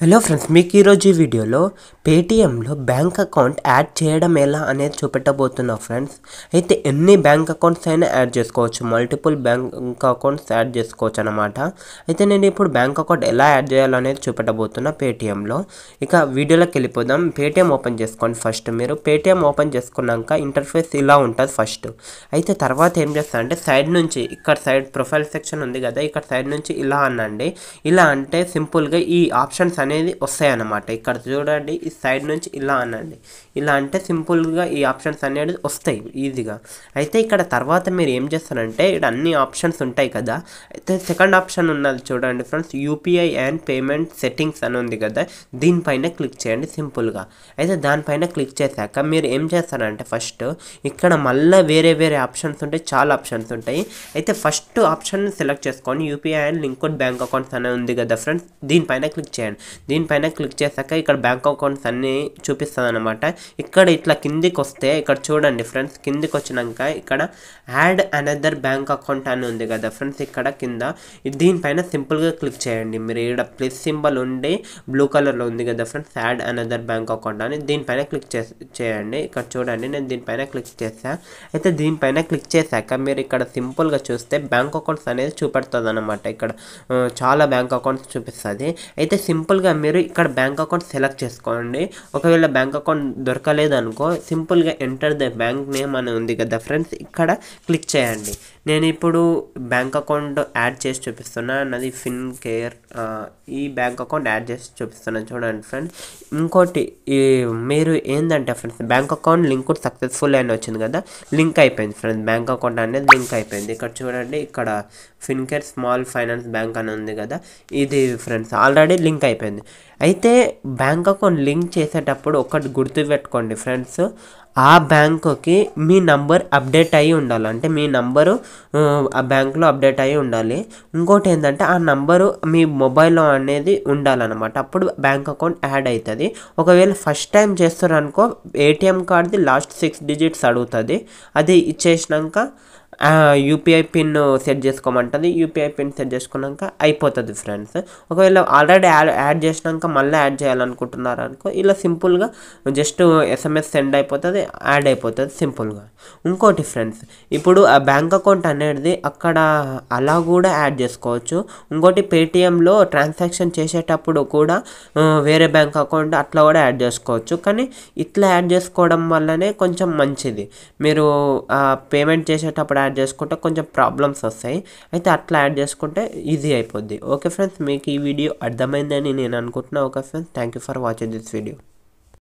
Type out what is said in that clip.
hello friends మీకు ఈరోజు ఈ వీడియోలో పేటీఎంలో బ్యాంక్ అకౌంట్ యాడ్ చేయడం ఎలా అనేది చూపెట్టబోతున్నా ఫ్రెండ్స్ అయితే ఎన్ని బ్యాంక్ అకౌంట్స్ అయినా యాడ్ చేసుకోవచ్చు మల్టిపుల్ బ్యాంక్ అకౌంట్స్ యాడ్ చేసుకోవచ్చు అనమాట అయితే నేను ఇప్పుడు బ్యాంక్ అకౌంట్ ఎలా యాడ్ చేయాలనేది చూపెట్టబోతున్నా పేటీఎంలో ఇక వీడియోలోకి వెళ్ళిపోదాం పేటీఎం ఓపెన్ చేసుకోండి ఫస్ట్ మీరు పేటీఎం ఓపెన్ చేసుకున్నాక ఇంటర్ఫేస్ ఇలా ఉంటుంది ఫస్ట్ అయితే తర్వాత ఏం చేస్తారంటే సైడ్ నుంచి ఇక్కడ సైడ్ ప్రొఫైల్ సెక్షన్ ఉంది కదా ఇక్కడ సైడ్ నుంచి ఇలా అనండి ఇలా అంటే సింపుల్గా ఈ ఆప్షన్స్ అనేది వస్తాయన్నమాట ఇక్కడ చూడండి ఈ సైడ్ నుంచి ఇలా అనండి ఇలా అంటే సింపుల్గా ఈ ఆప్షన్స్ అనేది వస్తాయి ఈజీగా అయితే ఇక్కడ తర్వాత మీరు ఏం చేస్తారంటే ఇక్కడ అన్ని ఆప్షన్స్ ఉంటాయి కదా అయితే సెకండ్ ఆప్షన్ ఉన్నది చూడండి friends UPI and payment settings అని ఉంది కదా దీనిపైన క్లిక్ చేయండి సింపుల్గా అయితే దానిపైన క్లిక్ చేశాక మీరు ఏం చేస్తారంటే ఫస్ట్ ఇక్కడ మళ్ళీ వేరే వేరే ఆప్షన్స్ ఉంటాయి చాలా ఆప్షన్స్ ఉంటాయి అయితే ఫస్ట్ ఆప్షన్ సెలెక్ట్ చేసుకొని UPI and linked bank accounts అనే ఉంది కదా ఫ్రెండ్స్ దీనిపైన క్లిక్ చేయండి దీనిపైన క్లిక్ చేశాక ఇక్కడ బ్యాంక్ అకౌంట్స్ అన్నీ చూపిస్తుంది అనమాట ఇక్కడ ఇట్లా కిందికి వస్తే ఇక్కడ చూడండి ఫ్రెండ్స్ కిందికి వచ్చినాక ఇక్కడ యాడ్ అనదర్ బ్యాంక్ అకౌంట్ అని ఉంది కదా ఫ్రెండ్స్ ఇక్కడ కింద దీనిపైన సింపుల్గా క్లిక్ చేయండి మీరు ఇక్కడ ప్లస్ సింబల్ ఉండి బ్లూ కలర్లో ఉంది కదా friends add another bank account అని దీనిపైన క్లిక్ చేయండి ఇక్కడ చూడండి నేను దీనిపైన క్లిక్ చేశాను అయితే దీనిపైన క్లిక్ చేశాక మీరు ఇక్కడ సింపుల్గా చూస్తే బ్యాంక్ అకౌంట్స్ అనేది చూపెడుతుంది అనమాట ఇక్కడ చాలా బ్యాంక్ అకౌంట్స్ చూపిస్తుంది అయితే సింపుల్గా సింపుల్గా మీరు ఇక్కడ బ్యాంక్ అకౌంట్ సెలెక్ట్ చేసుకోండి ఒకవేళ బ్యాంక్ అకౌంట్ దొరకలేదనుకో సింపుల్గా ఎంటర్ ద బ్యాంక్ నేమ్ అని ఉంది కదా ఫ్రెండ్స్ ఇక్కడ క్లిక్ చేయండి నేను ఇప్పుడు బ్యాంక్ అకౌంట్ యాడ్ చేసి చూపిస్తున్నా అన్నది ఫిన్ కేర్ ఈ బ్యాంక్ అకౌంట్ యాడ్ చేసి చూపిస్తున్నాను చూడండి ఫ్రెండ్స్ ఇంకోటి ఈ మీరు ఏంటంటే friends bank account link successful అని వచ్చింది కదా లింక్ అయిపోయింది ఫ్రెండ్స్ బ్యాంక్ అకౌంట్ అనేది లింక్ అయిపోయింది ఇక్కడ చూడండి ఇక్కడ కేర్ స్మాల్ ఫైనాన్స్ బ్యాంక్ అని ఉంది కదా ఇది ఫ్రెండ్స్ ఆల్రెడీ లింక్ అయిపోయింది ఉంటుంది అయితే బ్యాంక్ అకౌంట్ లింక్ చేసేటప్పుడు ఒకటి గుర్తుపెట్టుకోండి ఫ్రెండ్స్ ఆ బ్యాంకుకి మీ నంబర్ అప్డేట్ అయి ఉండాలి అంటే మీ నంబరు ఆ బ్యాంక్లో అప్డేట్ అయి ఉండాలి ఇంకోటి ఏంటంటే ఆ నంబరు మీ మొబైల్లో అనేది ఉండాలన్నమాట అప్పుడు బ్యాంక్ అకౌంట్ యాడ్ అవుతుంది ఒకవేళ ఫస్ట్ టైం చేస్తారనుకో ఏటీఎం కార్డ్ది లాస్ట్ సిక్స్ డిజిట్స్ అడుగుతుంది అది ఇచ్చేసినాక యూపీఐ పిన్ సెట్ చేసుకోమంటుంది యూపీఐ పిన్ సెట్ చేసుకున్నాక అయిపోతుంది ఫ్రెండ్స్ ఒకవేళ ఆల్రెడీ యాడ్ యాడ్ చేసినాక మళ్ళీ యాడ్ చేయాలనుకుంటున్నారు అనుకో ఇలా సింపుల్గా జస్ట్ ఎస్ఎంఎస్ సెండ్ అయిపోతుంది యాడ్ అయిపోతుంది సింపుల్గా ఇంకోటి ఫ్రెండ్స్ ఇప్పుడు ఆ బ్యాంక్ అకౌంట్ అనేది అక్కడ అలా కూడా యాడ్ చేసుకోవచ్చు ఇంకోటి పేటిఎంలో ట్రాన్సాక్షన్ చేసేటప్పుడు కూడా వేరే బ్యాంక్ అకౌంట్ అట్లా కూడా యాడ్ చేసుకోవచ్చు కానీ ఇట్లా యాడ్ చేసుకోవడం వల్లనే కొంచెం మంచిది మీరు పేమెంట్ చేసేటప్పుడు యాడ్ చేసుకోట కొంచెం ప్రాబ్లమ్స్었어요 అయితే అట్లా యాడ్ చేసుకుంటే ఈజీ అయిపోద్ది ఓకే ఫ్రెండ్స్ మీకు ఈ వీడియో అర్థమైందని నేను అనుకుంటున్నాను okay friends thank you for watching this video